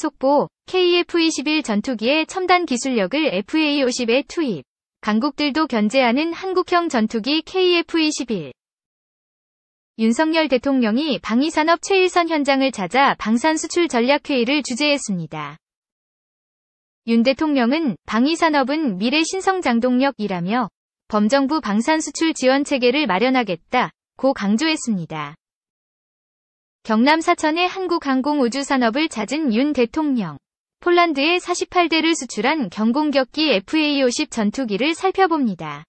속보, KF-21 전투기의 첨단 기술력을 FA-50에 투입. 강국들도 견제하는 한국형 전투기 KF-21. 윤석열 대통령이 방위산업 최일선 현장을 찾아 방산수출 전략회의를 주재했습니다. 윤 대통령은 방위산업은 미래 신성장동력이라며 범정부 방산수출 지원 체계를 마련하겠다 고 강조했습니다. 경남 사천의 한국항공우주산업을 찾은 윤 대통령. 폴란드에 48대를 수출한 경공격기 FA-50 전투기를 살펴봅니다.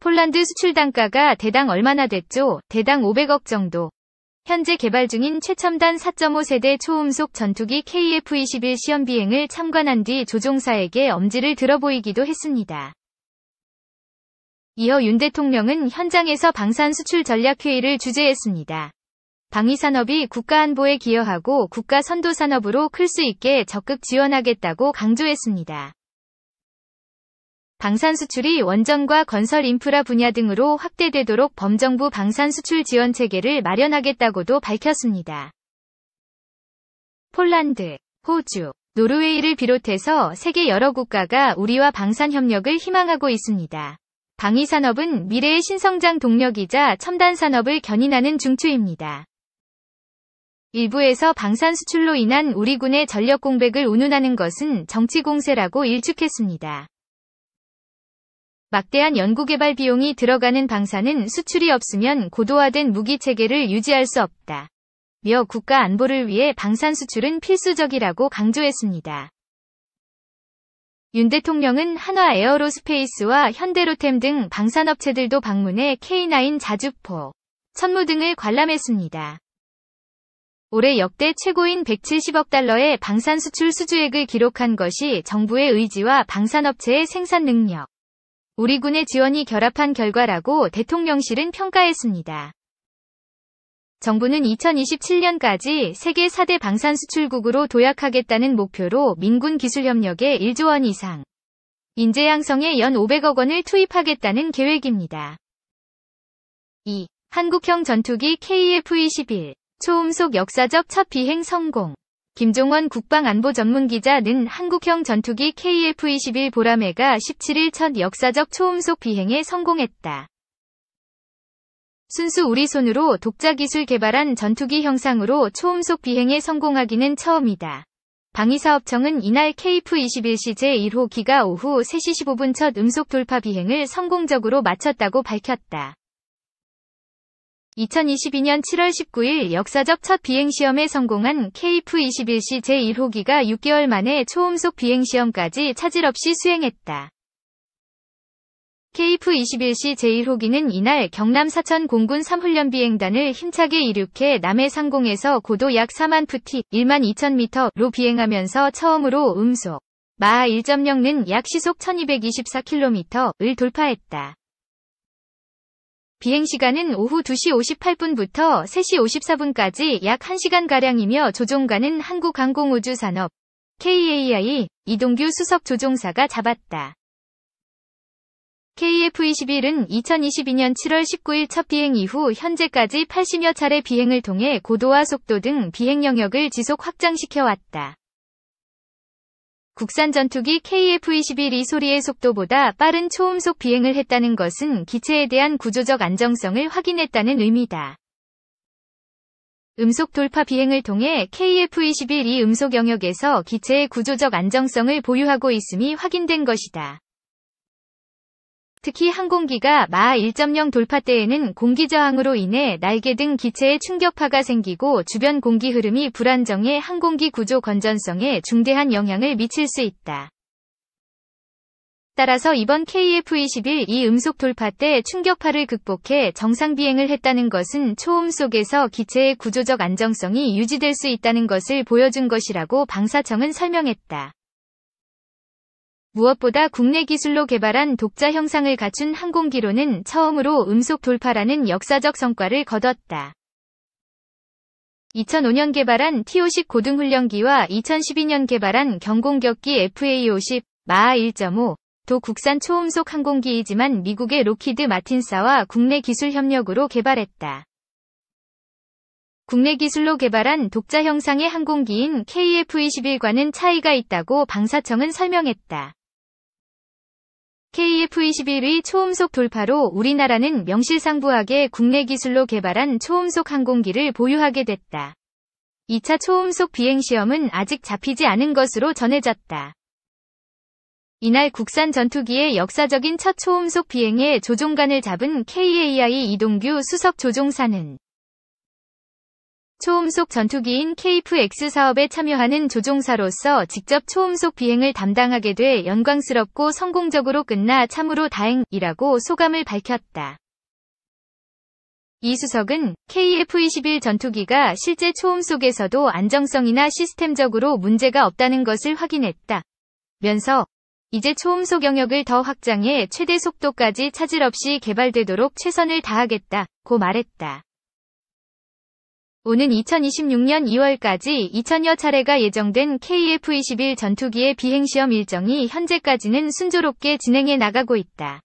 폴란드 수출 단가가 대당 얼마나 됐죠? 대당 500억 정도. 현재 개발 중인 최첨단 4.5세대 초음속 전투기 KF-21 시험 비행을 참관한 뒤 조종사에게 엄지를 들어보이기도 했습니다. 이어 윤 대통령은 현장에서 방산 수출 전략 회의를 주재했습니다. 방위산업이 국가안보에 기여하고 국가선도산업으로 클 수 있게 적극 지원하겠다고 강조했습니다. 방산 수출이 원전과 건설 인프라 분야 등으로 확대되도록 범정부 방산 수출 지원 체계를 마련하겠다고도 밝혔습니다. 폴란드, 호주, 노르웨이를 비롯해서 세계 여러 국가가 우리와 방산 협력을 희망하고 있습니다. 방위산업은 미래의 신성장 동력이자 첨단산업을 견인하는 중추입니다. 일부에서 방산 수출로 인한 우리 군의 전력 공백을 운운하는 것은 정치 공세라고 일축했습니다. 막대한 연구개발 비용이 들어가는 방산은 수출이 없으면 고도화된 무기체계를 유지할 수 없다. 며 국가 안보를 위해 방산 수출은 필수적이라고 강조했습니다. 윤 대통령은 한화 에어로스페이스와 현대로템 등 방산업체들도 방문해 K9 자주포, 천무 등을 관람했습니다. 올해 역대 최고인 170억 달러의 방산 수출 수주액을 기록한 것이 정부의 의지와 방산업체의 생산 능력, 우리 군의 지원이 결합한 결과라고 대통령실은 평가했습니다. 정부는 2027년까지 세계 4대 방산 수출국으로 도약하겠다는 목표로 민군 기술협력에 1조 원 이상, 인재 양성에 연 500억 원을 투입하겠다는 계획입니다. 2. 한국형 전투기 KF-21 초음속 역사적 첫 비행 성공. 김종원 국방안보전문기자는 한국형 전투기 KF-21 보라매가 17일 첫 역사적 초음속 비행에 성공했다. 순수 우리 손으로 독자 기술 개발한 전투기 형상으로 초음속 비행에 성공하기는 처음이다. 방위사업청은 이날 KF-21C 제1호 기가 오후 3시 15분 첫 음속 돌파 비행을 성공적으로 마쳤다고 밝혔다. 2022년 7월 19일 역사적 첫 비행시험에 성공한 KF-21C 제1호기가 6개월 만에 초음속 비행시험까지 차질 없이 수행했다. KF-21C 제1호기는 이날 경남 사천 공군 3훈련 비행단을 힘차게 이륙해 남해 상공에서 고도 약 4만 푸티 1만 2천 미터로 비행하면서 처음으로 음속 마하 1.0는 약 시속 1224km을 돌파했다. 비행시간은 오후 2시 58분부터 3시 54분까지 약 1시간가량이며 조종가는 한국항공우주산업 KAI 이동규 수석 조종사가 잡았다. KF-21은 2022년 7월 19일 첫 비행 이후 현재까지 80여 차례 비행을 통해 고도와 속도 등 비행 영역을 지속 확장시켜왔다. 국산 전투기 KF-21이 소리의 속도보다 빠른 초음속 비행을 했다는 것은 기체에 대한 구조적 안정성을 확인했다는 의미다. 음속 돌파 비행을 통해 KF-21이 음속 영역에서 기체의 구조적 안정성을 보유하고 있음이 확인된 것이다. 특히 항공기가 마 1.0 돌파 때에는 공기 저항으로 인해 날개 등 기체에 충격파가 생기고 주변 공기 흐름이 불안정해 항공기 구조 건전성에 중대한 영향을 미칠 수 있다. 따라서 이번 KF-21 이 음속 돌파 때 충격파를 극복해 정상 비행을 했다는 것은 초음 속에서 기체의 구조적 안정성이 유지될 수 있다는 것을 보여준 것이라고 방사청은 설명했다. 무엇보다 국내 기술로 개발한 독자 형상을 갖춘 항공기로는 처음으로 음속 돌파라는 역사적 성과를 거뒀다. 2005년 개발한 TO10 고등훈련기와 2012년 개발한 경공격기 FA-50 m a 1.5도 국산 초음속 항공기이지만 미국의 로키드 마틴사와 국내 기술 협력으로 개발했다. 국내 기술로 개발한 독자 형상의 항공기인 KF-21과는 차이가 있다고 방사청은 설명했다. KF-21의 초음속 돌파로 우리나라는 명실상부하게 국내 기술로 개발한 초음속 항공기를 보유하게 됐다. 2차 초음속 비행시험은 아직 잡히지 않은 것으로 전해졌다. 이날 국산 전투기의 역사적인 첫 초음속 비행에 조종관을 잡은 KAI 이동규 수석 조종사는 초음속 전투기인 KFX 사업에 참여하는 조종사로서 직접 초음속 비행을 담당하게 돼 영광스럽고 성공적으로 끝나 참으로 다행이라고 소감을 밝혔다. 이수석은 KF-21 전투기가 실제 초음 속에서도 안정성이나 시스템적으로 문제가 없다는 것을 확인했다. 면서 이제 초음속 영역을 더 확장해 최대 속도까지 차질 없이 개발되도록 최선을 다하겠다. 고 말했다. 오는 2026년 2월까지 2 0 0 0여 차례가 예정된 KF-21 전투기의 비행시험 일정이 현재까지는 순조롭게 진행해 나가고 있다.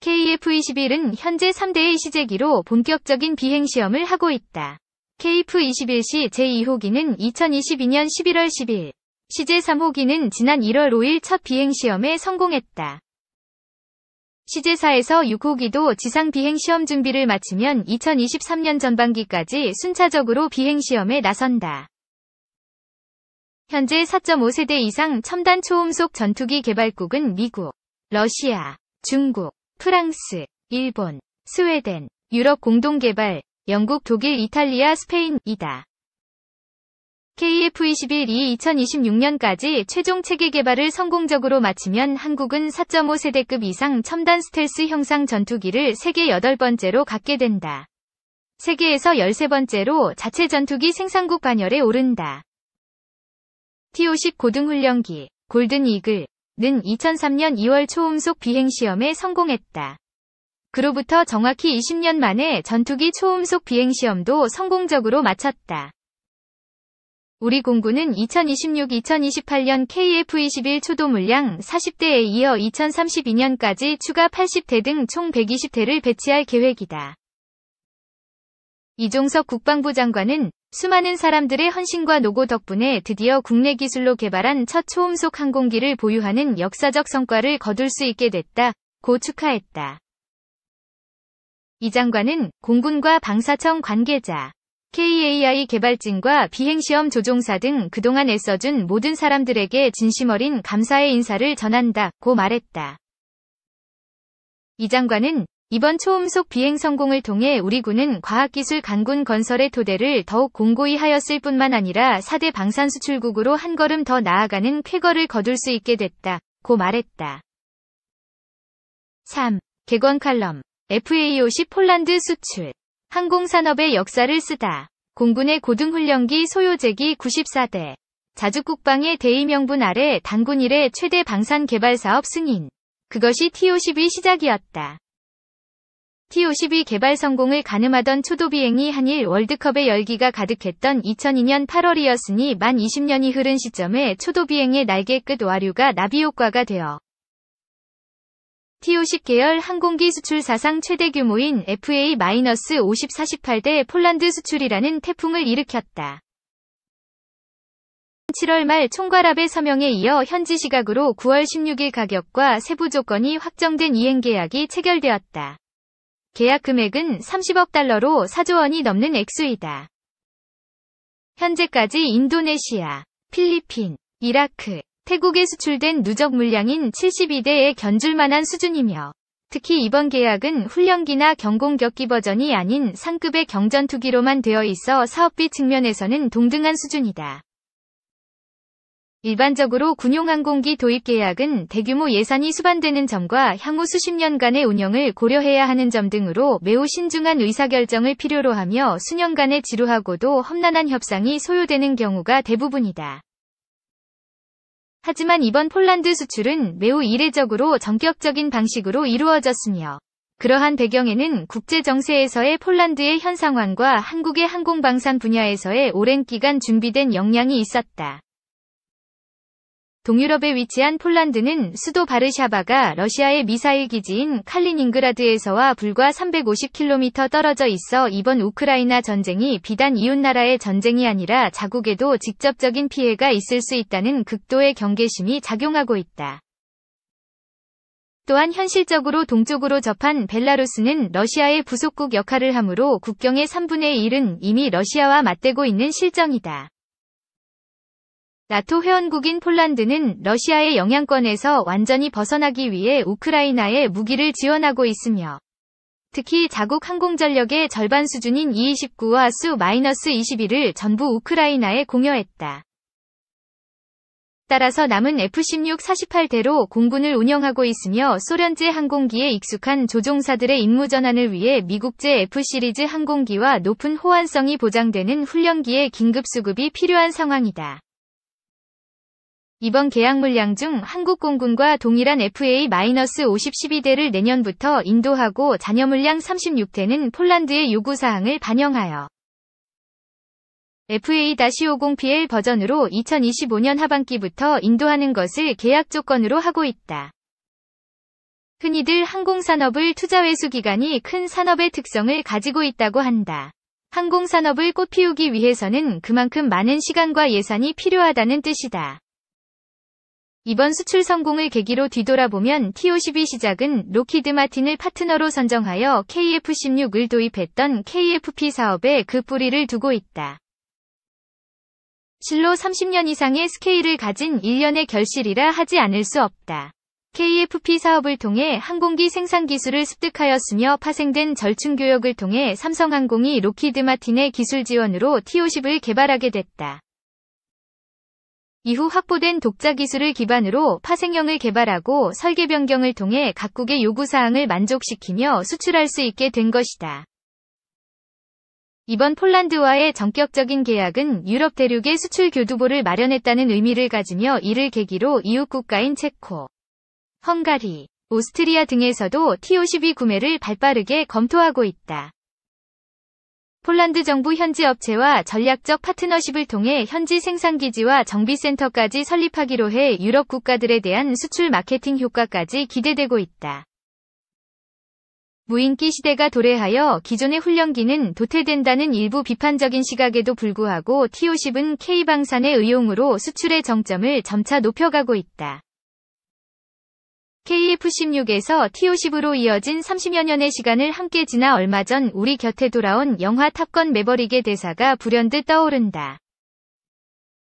KF-21은 현재 3대의 시제기로 본격적인 비행시험을 하고 있다. KF-21시 제2호기는 2022년 11월 10일, 시제 3호기는 지난 1월 5일 첫 비행시험에 성공했다. 시제사에서 6호기도 지상 비행 시험 준비를 마치면 2023년 전반기까지 순차적으로 비행 시험에 나선다. 현재 4.5세대 이상 첨단 초음속 전투기 개발국은 미국, 러시아, 중국, 프랑스, 일본, 스웨덴, 유럽 공동개발, 영국, 독일, 이탈리아, 스페인이다. KF-21이 e 2026년까지 최종 체계 개발을 성공적으로 마치면 한국은 4.5세대급 이상 첨단 스텔스 형상 전투기를 세계 8번째로 갖게 된다. 세계에서 13번째로 자체 전투기 생산국 반열에 오른다. T-50 고등훈련기 골든 이글는 2003년 2월 초음속 비행시험에 성공했다. 그로부터 정확히 20년 만에 전투기 초음속 비행시험도 성공적으로 마쳤다. 우리 공군은 2026-2028년 KF-21 초도 물량 40대에 이어 2032년까지 추가 80대 등 총 120대를 배치할 계획이다. 이종석 국방부 장관은 수많은 사람들의 헌신과 노고 덕분에 드디어 국내 기술로 개발한 첫 초음속 항공기를 보유하는 역사적 성과를 거둘 수 있게 됐다. 고 축하했다. 이 장관은 공군과 방사청 관계자, KAI 개발진과 비행시험 조종사 등 그동안 애써준 모든 사람들에게 진심 어린 감사의 인사를 전한다 고 말했다. 이 장관은 이번 초음속 비행 성공을 통해 우리 군은 과학기술 강군 건설의 토대를 더욱 공고히 하였을 뿐만 아니라 4대 방산수출국으로 한 걸음 더 나아가는 쾌거를 거둘 수 있게 됐다 고 말했다. 3. 개권 칼럼 FA50 폴란드 수출 항공산업의 역사를 쓰다. 공군의 고등훈련기 소요제기 94대. 자주국방의 대의명분 아래 단군 일의 최대 방산 개발 사업 승인. 그것이 T-52 시작이었다. T-52 개발 성공을 가늠하던 초도비행이 한일 월드컵의 열기가 가득했던 2002년 8월이었으니 만 20년이 흐른 시점에 초도비행의 날개 끝 와류가 나비 효과가 되어 t o c 계열 항공기 수출 사상 최대 규모인 FA-5048대 폴란드 수출이라는 태풍을 일으켰다. 7월 말 총괄합의 서명에 이어 현지 시각으로 9월 16일 가격과 세부 조건이 확정된 이행 계약이 체결되었다. 계약 금액은 30억 달러로 4조 원이 넘는 액수이다. 현재까지 인도네시아, 필리핀, 이라크, 태국에 수출된 누적 물량인 72대에 견줄만한 수준이며 특히 이번 계약은 훈련기나 경공격기 버전이 아닌 상급의 경전투기로만 되어 있어 사업비 측면에서는 동등한 수준이다. 일반적으로 군용항공기 도입 계약은 대규모 예산이 수반되는 점과 향후 수십 년간의 운영을 고려해야 하는 점 등으로 매우 신중한 의사결정을 필요로 하며 수년간의 지루하고도 험난한 협상이 소요되는 경우가 대부분이다. 하지만 이번 폴란드 수출은 매우 이례적으로 전격적인 방식으로 이루어졌으며 그러한 배경에는 국제 정세에서의 폴란드의 현 상황과 한국의 항공방산 분야에서의 오랜 기간 준비된 역량이 있었다. 동유럽에 위치한 폴란드는 수도 바르샤바가 러시아의 미사일 기지인 칼리닝그라드에서와 불과 350km 떨어져 있어 이번 우크라이나 전쟁이 비단 이웃나라의 전쟁이 아니라 자국에도 직접적인 피해가 있을 수 있다는 극도의 경계심이 작용하고 있다. 또한 현실적으로 동쪽으로 접한 벨라루스는 러시아의 부속국 역할을 하므로 국경의 3분의 1은 이미 러시아와 맞대고 있는 실정이다. 나토 회원국인 폴란드는 러시아의 영향권에서 완전히 벗어나기 위해 우크라이나에 무기를 지원하고 있으며 특히 자국 항공전력의 절반 수준인 E29와 Su-21을 전부 우크라이나에 공여했다. 따라서 남은 F-16 48대로 공군을 운영하고 있으며 소련제 항공기에 익숙한 조종사들의 임무 전환을 위해 미국제 F-시리즈 항공기와 높은 호환성이 보장되는 훈련기의 긴급 수급이 필요한 상황이다. 이번 계약 물량 중 한국공군과 동일한 FA-5012대를 내년부터 인도하고 잔여 물량 36대는 폴란드의 요구사항을 반영하여 FA-50PL 버전으로 2025년 하반기부터 인도하는 것을 계약 조건으로 하고 있다. 흔히들 항공산업을 투자 회수 기간이 큰 산업의 특성을 가지고 있다고 한다. 항공산업을 꽃피우기 위해서는 그만큼 많은 시간과 예산이 필요하다는 뜻이다. 이번 수출 성공을 계기로 뒤돌아보면 T-52 시작은 로키드 마틴을 파트너로 선정하여 KF-16을 도입했던 KFP 사업에 그 뿌리를 두고 있다. 실로 30년 이상의 스케일을 가진 1년의 결실이라 하지 않을 수 없다. KFP 사업을 통해 항공기 생산 기술을 습득하였으며 파생된 절충 교역을 통해 삼성항공이 로키드 마틴의 기술 지원으로 T-50을 개발하게 됐다. 이후 확보된 독자 기술을 기반으로 파생형을 개발하고 설계 변경을 통해 각국의 요구사항을 만족시키며 수출할 수 있게 된 것이다. 이번 폴란드와의 전격적인 계약은 유럽 대륙의 수출 교두보를 마련했다는 의미를 가지며 이를 계기로 이웃 국가인 체코, 헝가리, 오스트리아 등에서도 T52 구매를 발빠르게 검토하고 있다. 폴란드 정부 현지 업체와 전략적 파트너십을 통해 현지 생산기지와 정비센터까지 설립하기로 해 유럽 국가들에 대한 수출 마케팅 효과까지 기대되고 있다. 무인기 시대가 도래하여 기존의 훈련기는 도태된다는 일부 비판적인 시각에도 불구하고 T-50은 K방산의 의용으로 수출의 정점을 점차 높여가고 있다. KF-16에서 T-50으로 이어진 30여 년의 시간을 함께 지나 얼마 전 우리 곁에 돌아온 영화 탑건 매버릭의 대사가 불현듯 떠오른다.